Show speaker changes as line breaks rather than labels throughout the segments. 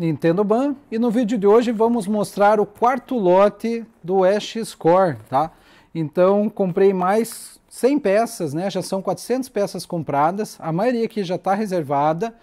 Nintendo Ban e no vídeo de hoje vamos mostrar o quarto lote do Ash Score, tá? Então comprei mais 100 peças, né? Já são 400 peças compradas, a maioria aqui já está reservada,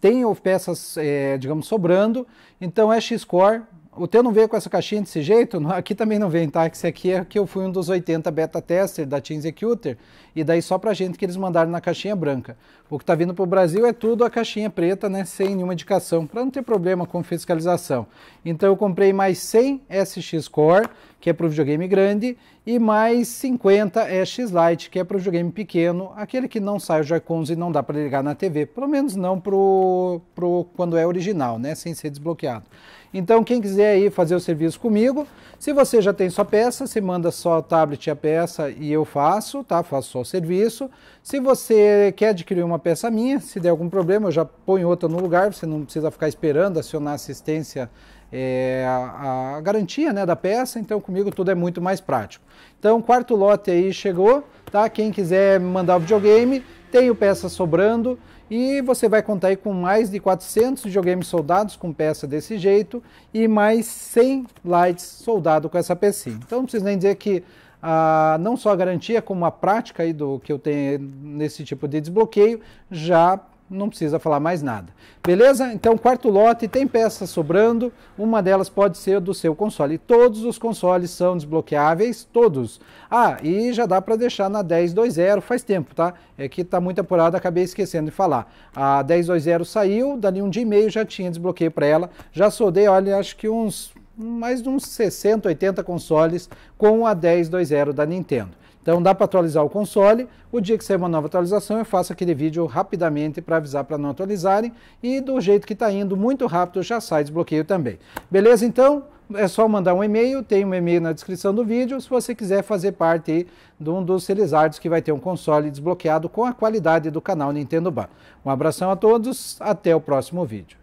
tem peças, é, digamos, sobrando, então Ash é Score o teu não veio com essa caixinha desse jeito? Aqui também não vem, tá? Esse aqui é que eu fui um dos 80 beta tester da Team Executor, e daí só pra gente que eles mandaram na caixinha branca. O que tá vindo pro Brasil é tudo a caixinha preta, né? Sem nenhuma indicação, para não ter problema com fiscalização. Então eu comprei mais 100 SX Core, que é pro videogame grande, e mais 50 é X-Lite, que é para o videogame pequeno, aquele que não sai os Joy-Cons e não dá para ligar na TV, pelo menos não pro, pro quando é original, né, sem ser desbloqueado. Então quem quiser aí fazer o serviço comigo, se você já tem sua peça, você manda só o tablet e a peça e eu faço, tá? Faço só o serviço. Se você quer adquirir uma peça minha, se der algum problema, eu já ponho outra no lugar, você não precisa ficar esperando acionar assistência é, a, a garantia né, da peça, então comigo tudo é muito mais prático. Então, quarto lote aí chegou, tá? Quem quiser mandar o videogame, tenho peça sobrando e você vai contar aí com mais de 400 videogames soldados com peça desse jeito e mais 100 lights soldado com essa pecinha. Então não preciso nem dizer que a ah, não só a garantia, como a prática aí do que eu tenho nesse tipo de desbloqueio já não precisa falar mais nada. Beleza? Então, quarto lote, tem peças sobrando, uma delas pode ser do seu console. Todos os consoles são desbloqueáveis, todos. Ah, e já dá para deixar na 10.2.0, faz tempo, tá? É que tá muito apurado, acabei esquecendo de falar. A 10.2.0 saiu, dali um dia e meio já tinha desbloqueio para ela, já soldei, olha, acho que uns mais de uns 60, 80 consoles com a 10.2.0 da Nintendo. Então dá para atualizar o console. O dia que sair uma nova atualização, eu faço aquele vídeo rapidamente para avisar para não atualizarem. E do jeito que está indo, muito rápido, já sai desbloqueio também. Beleza? Então é só mandar um e-mail, tem um e-mail na descrição do vídeo, se você quiser fazer parte de um dos Felizardos que vai ter um console desbloqueado com a qualidade do canal Nintendo Bar. Um abração a todos, até o próximo vídeo.